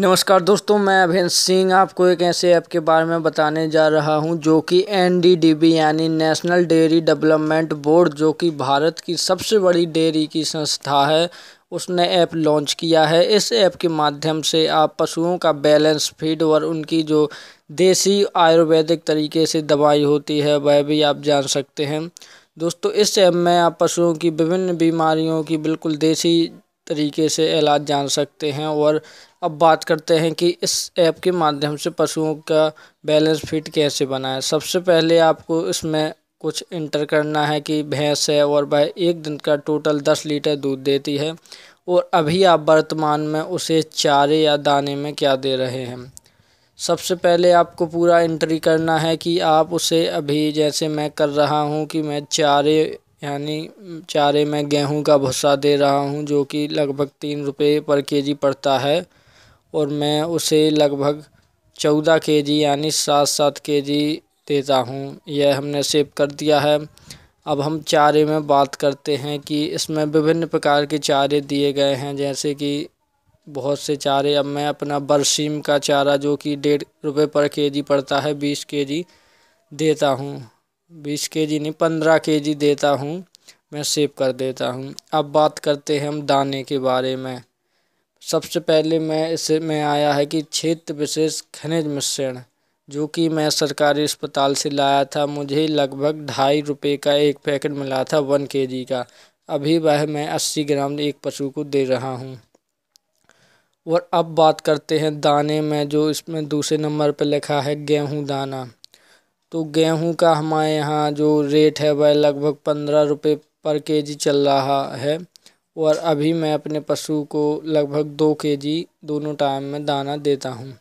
नमस्कार दोस्तों मैं अभिन सिंह आपको एक ऐसे ऐप के बारे में बताने जा रहा हूं जो कि एनडीडीबी यानी नेशनल डेयरी डेवलपमेंट बोर्ड जो कि भारत की सबसे बड़ी डेयरी की संस्था है उसने ऐप लॉन्च किया है इस ऐप के माध्यम से आप पशुओं का बैलेंस फीड और उनकी जो देसी आयुर्वेदिक तरीके से दवाई होती है वह भी आप जान सकते हैं दोस्तों इस ऐप में आप पशुओं की विभिन्न बीमारियों की बिल्कुल देसी तरीके से इलाज जान सकते हैं और अब बात करते हैं कि इस ऐप के माध्यम से पशुओं का बैलेंस फिट कैसे बनाएं सबसे पहले आपको इसमें कुछ इंटर करना है कि भैंस है और वह एक दिन का टोटल दस लीटर दूध देती है और अभी आप वर्तमान में उसे चारे या दाने में क्या दे रहे हैं सबसे पहले आपको पूरा एंट्री करना है कि आप उसे अभी जैसे मैं कर रहा हूँ कि मैं चारे यानी चारे में गेहूं का भुस्सा दे रहा हूं जो कि लगभग तीन रुपये पर केजी पड़ता है और मैं उसे लगभग चौदह के जी यानी सात सात के जी देता हूँ यह हमने सेव कर दिया है अब हम चारे में बात करते हैं कि इसमें विभिन्न प्रकार के चारे दिए गए हैं जैसे कि बहुत से चारे अब मैं अपना बरसीम का चारा जो कि डेढ़ रुपये पर के जी पड़ता है बीस के जी देता हूँ बीस के जी नहीं पंद्रह के जी देता हूँ मैं सेव कर देता हूँ अब बात करते हैं हम दाने के बारे में सबसे पहले मैं इसे में आया है कि क्षेत्र विशेष खनिज मिश्रण जो कि मैं सरकारी अस्पताल से लाया था मुझे लगभग ढाई रुपये का एक पैकेट मिला था वन के जी का अभी वह मैं अस्सी ग्राम एक पशु को दे रहा हूँ और अब बात करते हैं दाने में जो इसमें दूसरे नंबर पर लिखा है गेहूँ दाना तो गेहूँ का हमारे यहाँ जो रेट है वह लगभग पंद्रह रुपये पर केजी चल रहा है और अभी मैं अपने पशु को लगभग दो के जी दोनों टाइम में दाना देता हूँ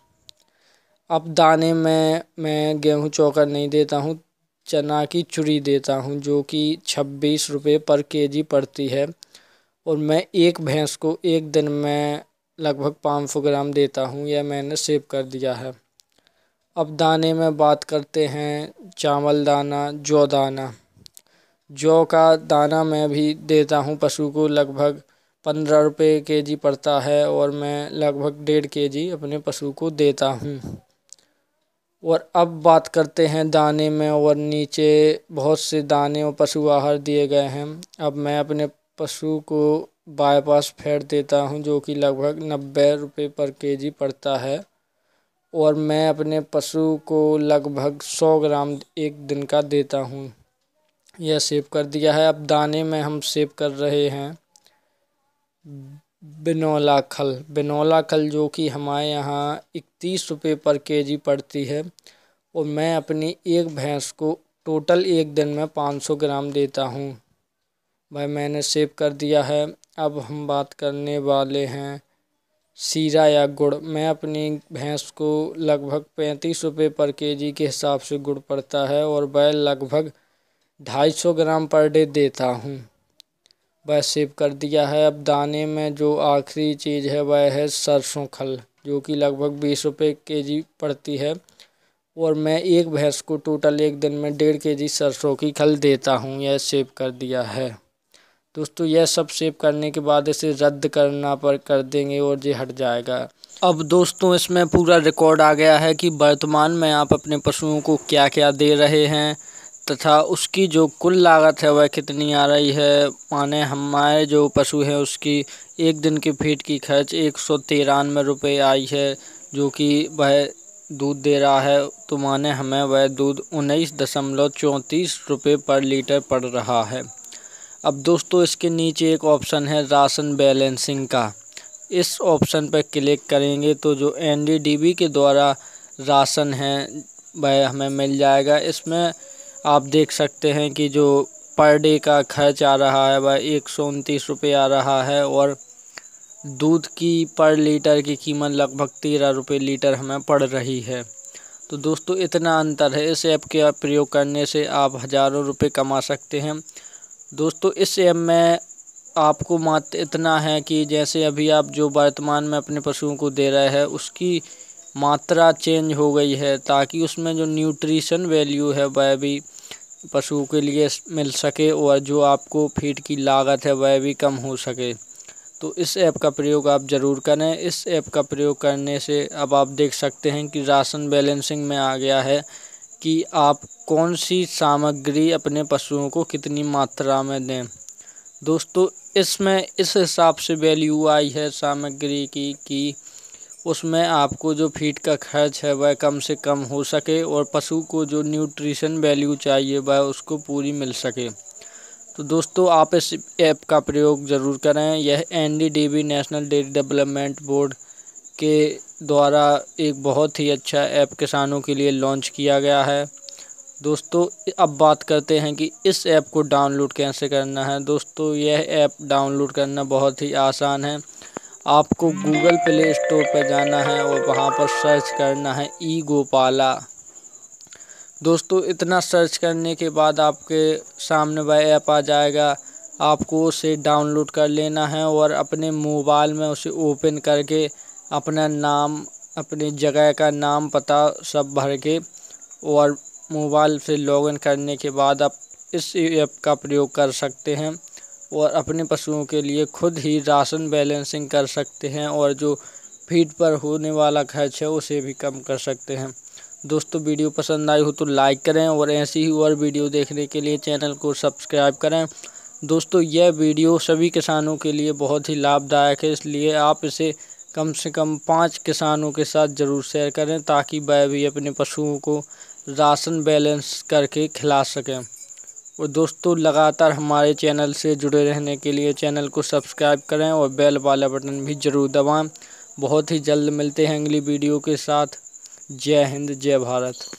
अब दाने में मैं गेहूँ चौकर नहीं देता हूँ चना की चुरी देता हूँ जो कि छब्बीस रुपये पर केजी पड़ती है और मैं एक भैंस को एक दिन में लगभग पाँच सौ ग्राम देता हूँ यह मैंने सेव कर दिया है अब दाने में बात करते हैं चावल दाना जौ दाना जौ का दाना मैं भी देता हूँ पशु को लगभग पंद्रह रुपये के जी पड़ता है और मैं लगभग डेढ़ के जी अपने पशु को देता हूँ और अब बात करते हैं दाने में और नीचे बहुत से दाने और पशु आहार दिए गए हैं अब मैं अपने पशु को बायपास फेंट देता हूँ जो कि लगभग नब्बे रुपये पर के जी पड़ता है और मैं अपने पशु को लगभग सौ ग्राम एक दिन का देता हूँ यह सेव कर दिया है अब दाने में हम सेव कर रहे हैं बिनौला खल बिनोला खल जो कि हमारे यहाँ इकतीस रुपये पर केजी पड़ती है और मैं अपनी एक भैंस को टोटल एक दिन में पाँच सौ ग्राम देता हूँ भाई मैंने सेव कर दिया है अब हम बात करने वाले हैं सीरा या गुड़ मैं अपनी भैंस को लगभग पैंतीस रुपये पर केजी के हिसाब से गुड़ पड़ता है और वह लगभग ढाई सौ ग्राम पर डे देता हूँ वह सेव कर दिया है अब दाने में जो आखिरी चीज़ है वह है सरसों खल जो कि लगभग बीस रुपये के जी पड़ती है और मैं एक भैंस को टोटल एक दिन में डेढ़ के जी सरसों की खल देता हूँ यह सेव कर दिया है दोस्तों यह सब सेव करने के बाद इसे रद्द करना पर कर देंगे और ये हट जाएगा अब दोस्तों इसमें पूरा रिकॉर्ड आ गया है कि वर्तमान में आप अपने पशुओं को क्या क्या दे रहे हैं तथा उसकी जो कुल लागत है वह कितनी आ रही है माने हमारे जो पशु हैं उसकी एक दिन की फीट की खर्च एक सौ तिरानवे रुपये आई है जो कि वह दूध दे रहा है तो माने हमें वह दूध उन्नीस दशमलव चौंतीस रुपये पर लीटर पड़ रहा है अब दोस्तों इसके नीचे एक ऑप्शन है राशन बैलेंसिंग का इस ऑप्शन पर क्लिक करेंगे तो जो एन के द्वारा राशन है वह हमें मिल जाएगा इसमें आप देख सकते हैं कि जो पर डे का खर्च आ रहा है वह एक सौ उनतीस रुपये आ रहा है और दूध की पर लीटर की कीमत लगभग तेरह रुपये लीटर हमें पड़ रही है तो दोस्तों इतना अंतर है इस ऐप के प्रयोग करने से आप हज़ारों रुपए कमा सकते हैं दोस्तों इस ऐप में आपको मात्र इतना है कि जैसे अभी आप जो वर्तमान में अपने पशुओं को दे रहे हैं उसकी मात्रा चेंज हो गई है ताकि उसमें जो न्यूट्रिशन वैल्यू है वह भी पशु के लिए मिल सके और जो आपको फीड की लागत है वह भी कम हो सके तो इस ऐप का प्रयोग आप ज़रूर करें इस ऐप का प्रयोग करने से अब आप देख सकते हैं कि राशन बैलेंसिंग में आ गया है कि आप कौन सी सामग्री अपने पशुओं को कितनी मात्रा में दें दोस्तों इसमें इस हिसाब से वैल्यू आई है सामग्री की कि उसमें आपको जो फीड का खर्च है वह कम से कम हो सके और पशु को जो न्यूट्रिशन वैल्यू चाहिए वह उसको पूरी मिल सके तो दोस्तों आप इस ऐप का प्रयोग ज़रूर करें यह एन नेशनल डेयरी डेवलपमेंट बोर्ड के द्वारा एक बहुत ही अच्छा ऐप किसानों के लिए लॉन्च किया गया है दोस्तों अब बात करते हैं कि इस ऐप को डाउनलोड कैसे करना है दोस्तों यह ऐप डाउनलोड करना बहुत ही आसान है आपको गूगल प्ले स्टोर पर जाना है और वहाँ पर सर्च करना है ई गोपाला दोस्तों इतना सर्च करने के बाद आपके सामने वह ऐप आ जाएगा आपको उसे डाउनलोड कर लेना है और अपने मोबाइल में उसे ओपन करके अपना नाम अपनी जगह का नाम पता सब भर के और मोबाइल से लॉगिन करने के बाद आप इस ऐप का प्रयोग कर सकते हैं और अपने पशुओं के लिए खुद ही राशन बैलेंसिंग कर सकते हैं और जो फीड पर होने वाला खर्च है उसे भी कम कर सकते हैं दोस्तों वीडियो पसंद आई हो तो लाइक करें और ऐसी ही और वीडियो देखने के लिए चैनल को सब्सक्राइब करें दोस्तों यह वीडियो सभी किसानों के लिए बहुत ही लाभदायक है इसलिए आप इसे कम से कम पाँच किसानों के साथ ज़रूर शेयर करें ताकि वह भी अपने पशुओं को राशन बैलेंस करके खिला सकें और दोस्तों लगातार हमारे चैनल से जुड़े रहने के लिए चैनल को सब्सक्राइब करें और बेल वाला बटन भी ज़रूर दबाएं बहुत ही जल्द मिलते हैं अगली वीडियो के साथ जय हिंद जय भारत